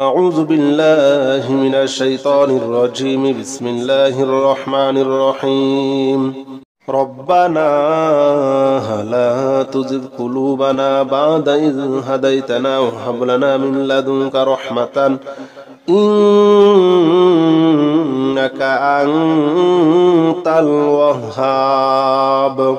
أعوذ بالله من الشيطان الرجيم بسم الله الرحمن الرحيم ربنا لا تزغ قلوبنا بعد إذ هديتنا وهب لنا من لدنك رحمة إنك أنت الوهاب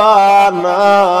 রব্বানা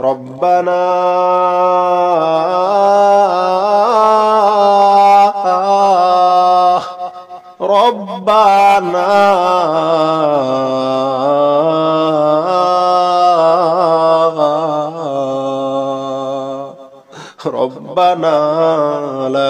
ربنا ربنا ربنا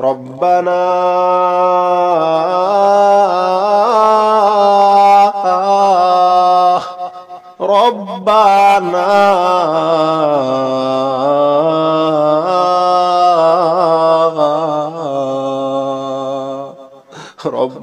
ربنا ربنا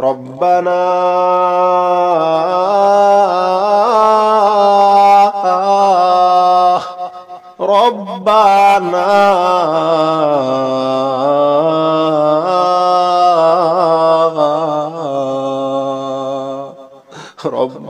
ربنا ربنا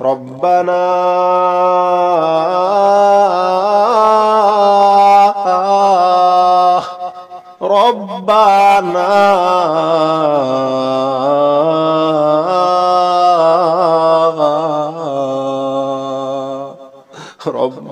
ربنا ربنا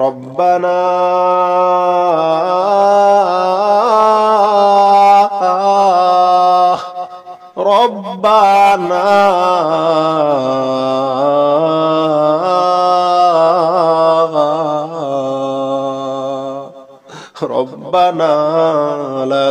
ربنا ربنا ربنا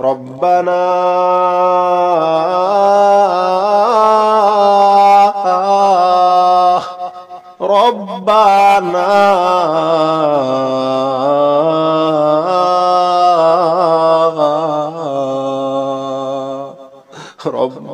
ربنا ربنا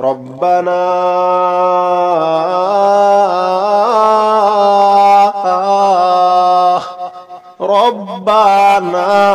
ربنا ربنا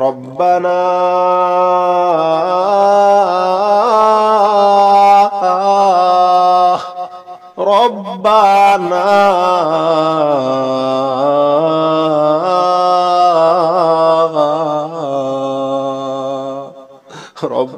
ربنا ربنا رب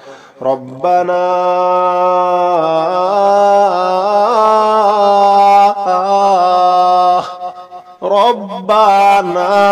ربنا ربنا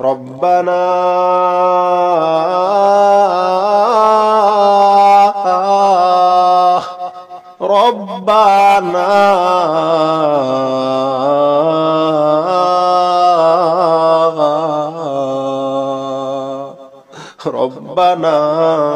ربنا ربنا ربنا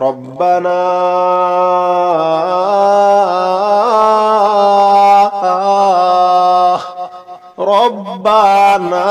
ربنا ربنا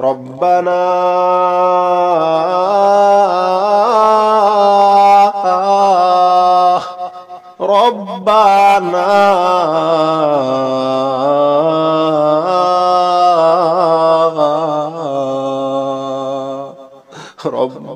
ربنا ربنا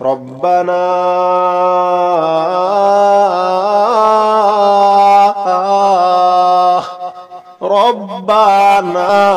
ربنا ربنا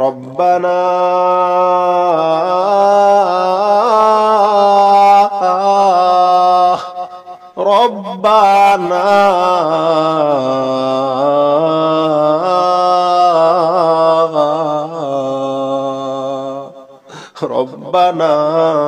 ربنا ربنا ربنا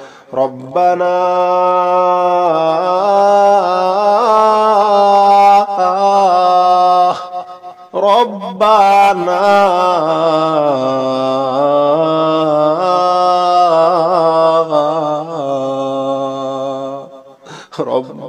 ربنا ربنا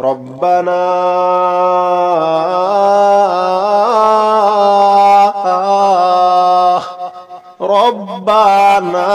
ربنا ربنا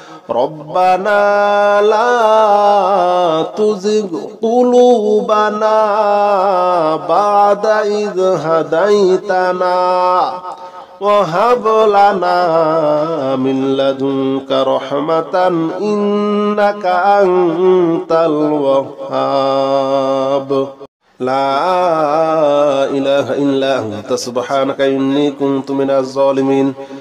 ربنا لا تزغ قلوبنا بعد إذ هديتنا وهب لنا من لدنك رحمة إنك أنت الوهاب لا إله إلا أنت سبحانك إني كنت من الظالمين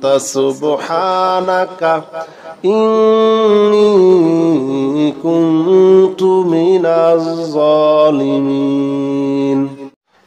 أنت سبحانك إني كنت من الظالمين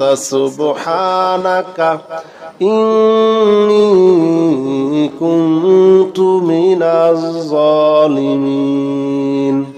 أنت سبحانك إني كنت من الظالمين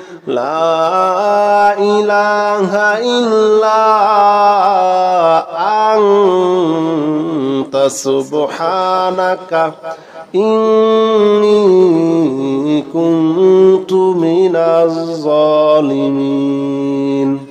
لا إله إلا أنت سبحانك إني كنت من الظالمين